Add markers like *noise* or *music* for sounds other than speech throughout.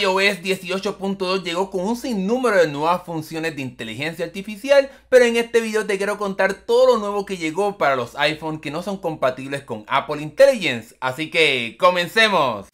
iOS 18.2 llegó con un sinnúmero de nuevas funciones de inteligencia artificial, pero en este video te quiero contar todo lo nuevo que llegó para los iPhone que no son compatibles con Apple Intelligence, así que comencemos.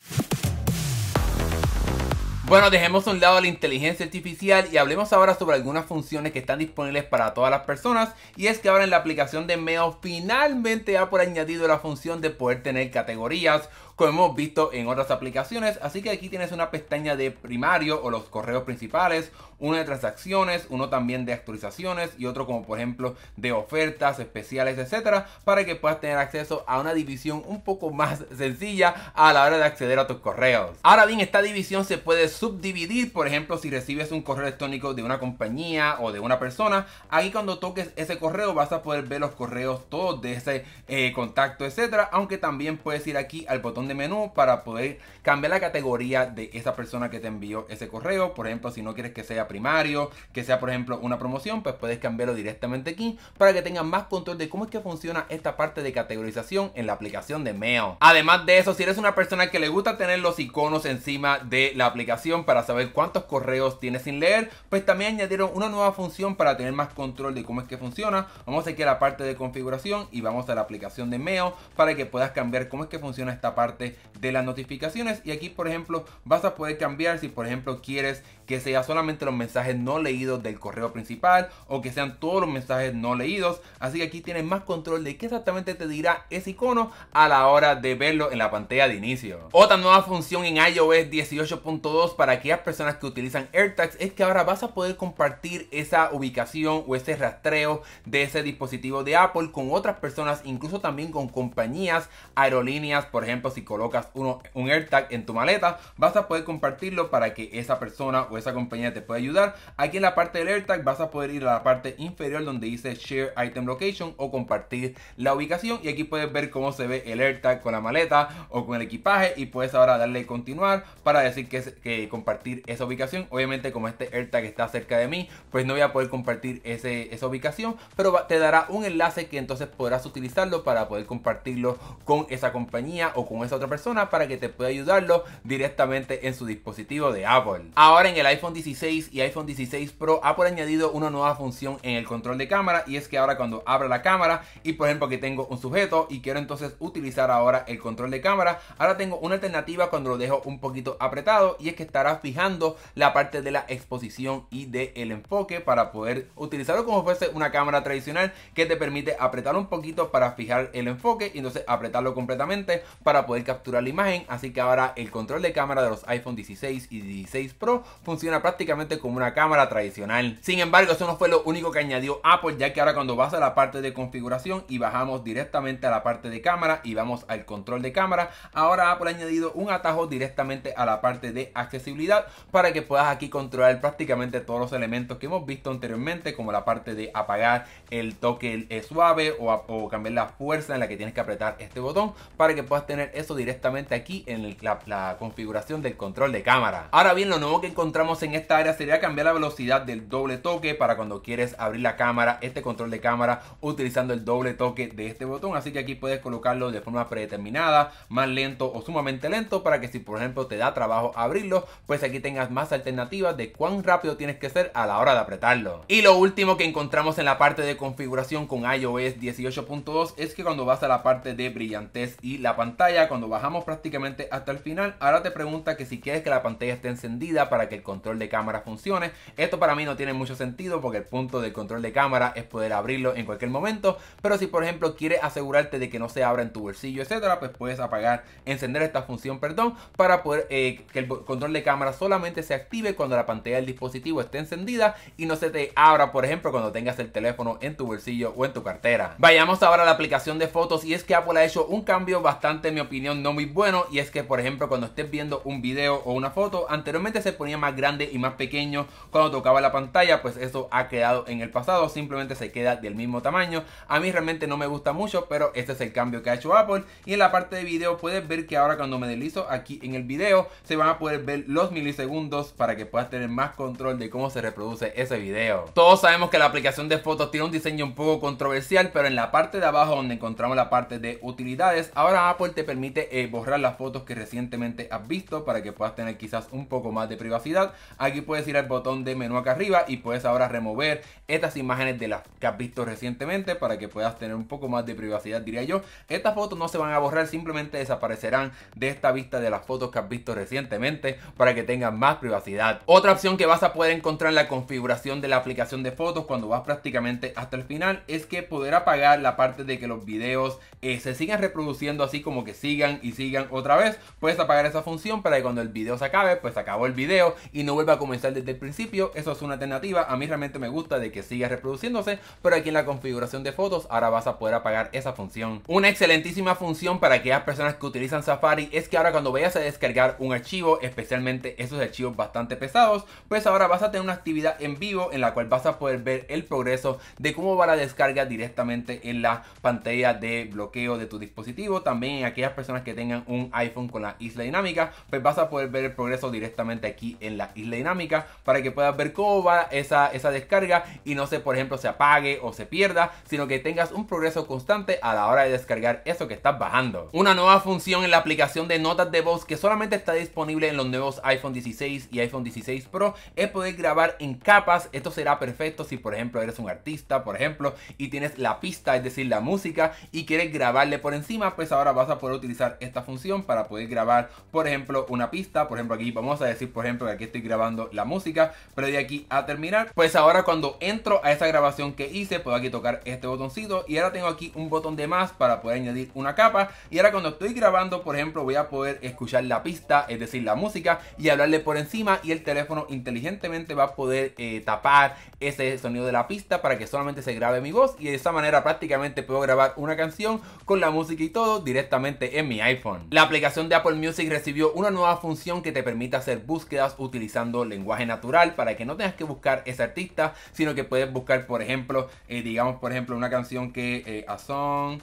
Bueno, dejemos a un lado la inteligencia artificial y hablemos ahora sobre algunas funciones que están disponibles para todas las personas. Y es que ahora en la aplicación de Mail finalmente Apple ha añadido la función de poder tener categorías como hemos visto en otras aplicaciones. Así que aquí tienes una pestaña de primario o los correos principales, uno de transacciones, uno también de actualizaciones y otro como por ejemplo de ofertas especiales, etcétera, para que puedas tener acceso a una división un poco más *laughs* sencilla a la hora de acceder a tus correos. Ahora bien, esta división se puede subdividir, por ejemplo, si recibes un correo electrónico de una compañía o de una persona, ahí cuando toques ese correo vas a poder ver los correos todos de ese eh, contacto, etcétera, aunque también puedes ir aquí al botón de menú para poder cambiar la categoría de esa persona que te envió ese correo. Por ejemplo, si no quieres que sea primario, que sea por ejemplo una promoción, pues puedes cambiarlo directamente aquí para que tengas más control de cómo es que funciona esta parte de categorización en la aplicación de Mail. Además de eso, si eres una persona que le gusta tener los iconos encima de la aplicación para saber cuántos correos tienes sin leer, pues también añadieron una nueva función para tener más control de cómo es que funciona. Vamos aquí a la parte de configuración y vamos a la aplicación de meo para que puedas cambiar cómo es que funciona esta parte de las notificaciones y aquí por ejemplo vas a poder cambiar si por ejemplo quieres que sea solamente los mensajes no leídos del correo principal o que sean todos los mensajes no leídos. Así que aquí tienes más control de qué exactamente te dirá ese icono a la hora de verlo en la pantalla de inicio. Otra nueva función en iOS 18.2 para aquellas personas que utilizan AirTags es que ahora vas a poder compartir esa ubicación o ese rastreo de ese dispositivo de Apple con otras personas, incluso también con compañías, aerolíneas, por ejemplo, si colocas uno, un AirTag en tu maleta, vas a poder compartirlo para que esa persona o pues esa compañía te puede ayudar. Aquí en la parte del AirTag vas a poder ir a la parte inferior donde dice Share Item Location o compartir la ubicación y aquí puedes ver cómo se ve el AirTag con la maleta o con el equipaje y puedes ahora darle continuar para decir que, que compartir esa ubicación. Obviamente como este AirTag está cerca de mí, pues no voy a poder compartir ese, esa ubicación, pero te dará un enlace que entonces podrás utilizarlo para poder compartirlo con esa compañía o con esa otra persona para que te pueda ayudarlo directamente en su dispositivo de Apple. Ahora en el iPhone 16 y iPhone 16 Pro ha por añadido una nueva función en el control de cámara y es que ahora cuando abra la cámara y por ejemplo que tengo un sujeto y quiero entonces utilizar ahora el control de cámara, ahora tengo una alternativa cuando lo dejo un poquito apretado y es que estará fijando la parte de la exposición y del el enfoque para poder utilizarlo como fuese una cámara tradicional que te permite apretar un poquito para fijar el enfoque y entonces apretarlo completamente para poder capturar la imagen, así que ahora el control de cámara de los iPhone 16 y 16 Pro funciona funciona prácticamente como una cámara tradicional. Sin embargo, eso no fue lo único que añadió Apple, ya que ahora cuando vas a la parte de configuración y bajamos directamente a la parte de cámara y vamos al control de cámara, ahora Apple ha añadido un atajo directamente a la parte de accesibilidad para que puedas aquí controlar prácticamente todos los elementos que hemos visto anteriormente, como la parte de apagar el toque suave o, cambiar la fuerza en la que tienes que apretar este botón para que puedas tener eso directamente aquí en la configuración del control de cámara. Ahora bien, lo nuevo que encontramos en esta área sería cambiar la velocidad del doble toque para cuando quieres abrir la cámara, este control de cámara utilizando el doble toque de este botón. Así que aquí puedes colocarlo de forma predeterminada, más lento o sumamente lento para que si por ejemplo te da trabajo abrirlo, pues aquí tengas más alternativas de cuán rápido tienes que ser a la hora de apretarlo. Y lo último que encontramos en la parte de configuración con iOS 18.2 es que cuando vas a la parte de brillantez y la pantalla, cuando bajamos prácticamente hasta el final, ahora te pregunta que si quieres que la pantalla esté encendida para que el control de cámara funcione. Esto para mí no tiene mucho sentido porque el punto del control de cámara es poder abrirlo en cualquier momento. Pero si por ejemplo quieres asegurarte de que no se abra en tu bolsillo, etcétera, pues puedes apagar, encender esta función, perdón, para poder eh, que el control de cámara solamente se active cuando la pantalla del dispositivo esté encendida y no se te abra, por ejemplo, cuando tengas el teléfono en tu bolsillo o en tu cartera. Vayamos ahora a la aplicación de fotos y es que Apple ha hecho un cambio bastante, en mi opinión, no muy bueno y es que, por ejemplo, cuando estés viendo un vídeo o una foto, anteriormente se ponía más grande y más pequeño cuando tocaba la pantalla, pues eso ha quedado en el pasado, simplemente se queda del mismo tamaño. A mí realmente no me gusta mucho, pero este es el cambio que ha hecho Apple. Y en la parte de video puedes ver que ahora cuando me deslizo aquí en el video, se van a poder ver los milisegundos para que puedas tener más control de cómo se reproduce ese video. Todos sabemos que la aplicación de fotos tiene un diseño un poco controversial, pero en la parte de abajo donde encontramos la parte de utilidades, ahora Apple te permite eh, borrar las fotos que recientemente has visto para que puedas tener quizás un poco más de privacidad Aquí puedes ir al botón de menú acá arriba y puedes ahora remover estas imágenes de las que has visto recientemente para que puedas tener un poco más de privacidad, diría yo. Estas fotos no se van a borrar, simplemente desaparecerán de esta vista de las fotos que has visto recientemente para que tengas más privacidad. Otra opción que vas a poder encontrar en la configuración de la aplicación de fotos cuando vas prácticamente hasta el final es que poder apagar la parte de que los videos eh, se sigan reproduciendo así como que sigan y sigan otra vez. Puedes apagar esa función para que cuando el video se acabe, pues acabó el video y no vuelva a comenzar desde el principio. Eso es una alternativa. A mí realmente me gusta de que siga reproduciéndose, pero aquí en la configuración de fotos ahora vas a poder apagar esa función. Una excelentísima función para aquellas personas que utilizan Safari es que ahora cuando vayas a descargar un archivo, especialmente esos archivos bastante pesados, pues ahora vas a tener una actividad en vivo en la cual vas a poder ver el progreso de cómo va la descarga directamente en la pantalla de bloqueo de tu dispositivo. También aquellas personas que tengan un iPhone con la isla dinámica, pues vas a poder ver el progreso directamente aquí en la la isla dinámica para que puedas ver cómo va esa, esa descarga y no se, por ejemplo, se apague o se pierda, sino que tengas un progreso constante a la hora de descargar eso que estás bajando. Una nueva función en la aplicación de notas de voz que solamente está disponible en los nuevos iPhone 16 y iPhone 16 Pro es poder grabar en capas. Esto será perfecto si, por ejemplo, eres un artista, por ejemplo, y tienes la pista, es decir, la música, y quieres grabarle por encima, pues ahora vas a poder utilizar esta función para poder grabar, por ejemplo, una pista. Por ejemplo, aquí vamos a decir, por ejemplo, que aquí grabando la música. Pero de aquí a terminar, pues ahora cuando entro a esa grabación que hice, puedo aquí tocar este botoncito y ahora tengo aquí un botón de más para poder añadir una capa. Y ahora cuando estoy grabando, por ejemplo, voy a poder escuchar la pista, es decir, la música y hablarle por encima y el teléfono inteligentemente va a poder eh, tapar ese sonido de la pista para que solamente se grabe mi voz y de esa manera prácticamente puedo grabar una canción con la música y todo directamente en mi iPhone. La aplicación de Apple Music recibió una nueva función que te permite hacer búsquedas utilizando utilizando lenguaje natural para que no tengas que buscar ese artista, sino que puedes buscar, por ejemplo, eh, digamos, por ejemplo, una canción que a song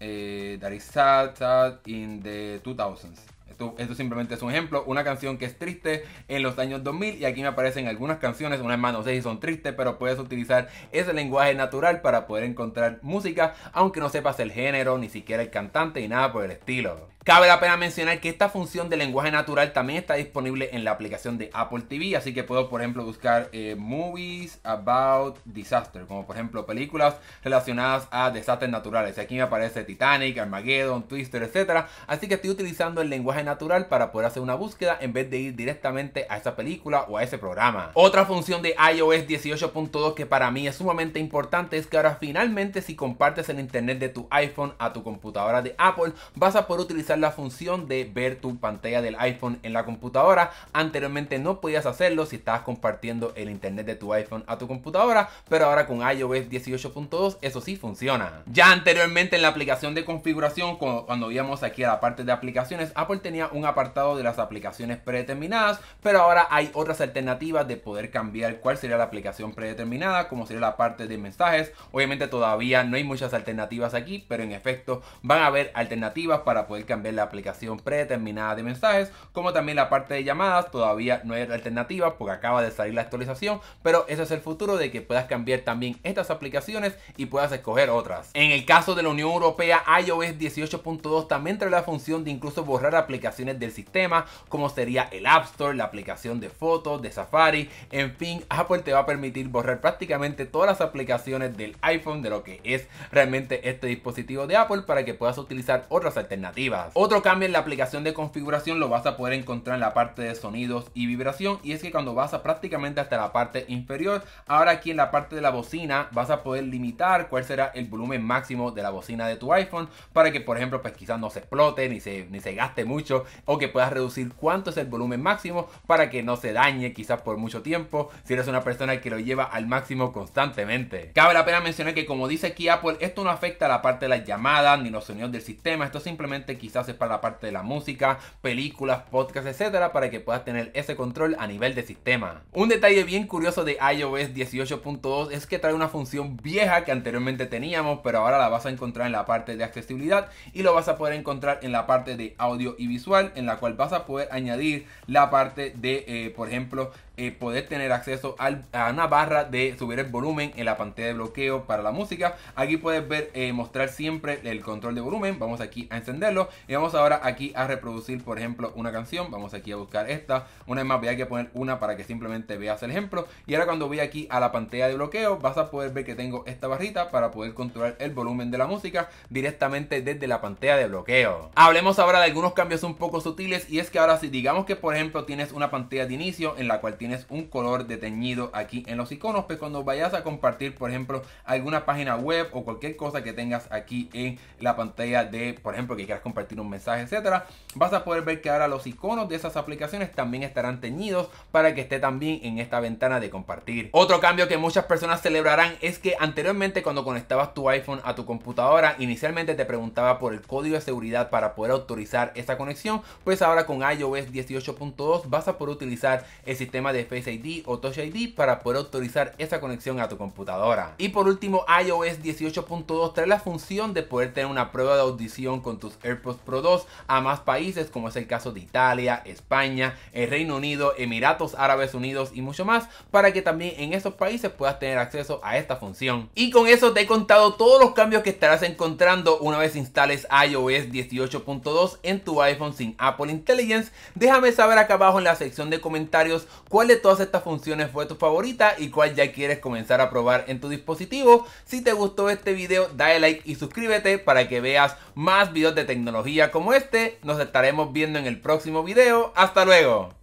eh, that eh, is sad, sad in the 2000s. Esto, esto, simplemente es un ejemplo, una canción que es triste en los años 2000 y aquí me aparecen algunas canciones, unas más no sé si son tristes, pero puedes utilizar ese lenguaje natural para poder encontrar música, aunque no sepas el género, ni siquiera el cantante y nada por el estilo. Cabe la pena mencionar que esta función de lenguaje natural también está disponible en la aplicación de Apple TV, así que puedo, por ejemplo, buscar eh, movies about disaster, como por ejemplo películas relacionadas a desastres naturales. Aquí me aparece Titanic, Armageddon, Twister, Etcétera, Así que estoy utilizando el lenguaje natural para poder hacer una búsqueda en vez de ir directamente a esa película o a ese programa. Otra función de iOS 18.2 que para mí es sumamente importante es que ahora finalmente si compartes el internet de tu iPhone a tu computadora de Apple, vas a poder utilizar la función de ver tu pantalla del iPhone en la computadora. Anteriormente no podías hacerlo si estabas compartiendo el internet de tu iPhone a tu computadora, pero ahora con iOS 18.2 eso sí funciona. Ya anteriormente en la aplicación de configuración, cuando íbamos aquí a la parte de aplicaciones, Apple tenía un apartado de las aplicaciones predeterminadas, pero ahora hay otras alternativas de poder cambiar cuál sería la aplicación predeterminada, como sería la parte de mensajes. Obviamente todavía no hay muchas alternativas aquí, pero en efecto van a haber alternativas para poder cambiar Ver la aplicación predeterminada de mensajes, como también la parte de llamadas, todavía no hay alternativa porque acaba de salir la actualización, pero ese es el futuro de que puedas cambiar también estas aplicaciones y puedas escoger otras. En el caso de la Unión Europea, iOS 18.2 también trae la función de incluso borrar aplicaciones del sistema, como sería el App Store, la aplicación de fotos, de Safari, en fin, Apple te va a permitir borrar prácticamente todas las aplicaciones del iPhone de lo que es realmente este dispositivo de Apple para que puedas utilizar otras alternativas. Otro cambio en la aplicación de configuración lo vas a poder encontrar en la parte de sonidos y vibración y es que cuando vas a prácticamente hasta la parte inferior, ahora aquí en la parte de la bocina vas a poder limitar cuál será el volumen máximo de la bocina de tu iPhone para que por ejemplo pues quizás no se explote ni se, ni se gaste mucho o que puedas reducir cuánto es el volumen máximo para que no se dañe quizás por mucho tiempo si eres una persona que lo lleva al máximo constantemente. Cabe la pena mencionar que como dice aquí Apple, esto no afecta a la parte de las llamadas ni los sonidos del sistema, esto simplemente quizás para la parte de la música, películas, podcasts, etcétera, para que puedas tener ese control a nivel de sistema. Un detalle bien curioso de iOS 18.2 es que trae una función vieja que anteriormente teníamos, pero ahora la vas a encontrar en la parte de accesibilidad y lo vas a poder encontrar en la parte de audio y visual, en la cual vas a poder añadir la parte de, eh, por ejemplo, poder tener acceso a una barra de subir el volumen en la pantalla de bloqueo para la música. Aquí puedes ver, eh, mostrar siempre el control de volumen. Vamos aquí a encenderlo y vamos ahora aquí a reproducir, por ejemplo, una canción. Vamos aquí a buscar esta. Una vez más, voy a poner una para que simplemente veas el ejemplo. Y ahora cuando voy aquí a la pantalla de bloqueo, vas a poder ver que tengo esta barrita para poder controlar el volumen de la música directamente desde la pantalla de bloqueo. Hablemos ahora de algunos cambios un poco sutiles y es que ahora si digamos que, por ejemplo, tienes una pantalla de inicio en la cual tienes es un color de teñido aquí en los iconos, pero pues cuando vayas a compartir, por ejemplo, alguna página web o cualquier cosa que tengas aquí en la pantalla de, por ejemplo, que quieras compartir un mensaje, etcétera, vas a poder ver que ahora los iconos de esas aplicaciones también estarán teñidos para que esté también en esta ventana de compartir. Otro cambio que muchas personas celebrarán es que anteriormente cuando conectabas tu iPhone a tu computadora, inicialmente te preguntaba por el código de seguridad para poder autorizar esa conexión, pues ahora con iOS 18.2 vas a poder utilizar el sistema de Face ID o Touch ID para poder autorizar esa conexión a tu computadora. Y por último, iOS 18.2 trae la función de poder tener una prueba de audición con tus AirPods Pro 2 a más países como es el caso de Italia, España, el Reino Unido, Emiratos Árabes Unidos y mucho más para que también en esos países puedas tener acceso a esta función. Y con eso te he contado todos los cambios que estarás encontrando una vez instales iOS 18.2 en tu iPhone sin Apple Intelligence. Déjame saber acá abajo en la sección de comentarios cuál cuál de todas estas funciones fue tu favorita y cuál ya quieres comenzar a probar en tu dispositivo. Si te gustó este video, dale like y suscríbete para que veas más videos de tecnología como este. Nos estaremos viendo en el próximo video. ¡Hasta luego!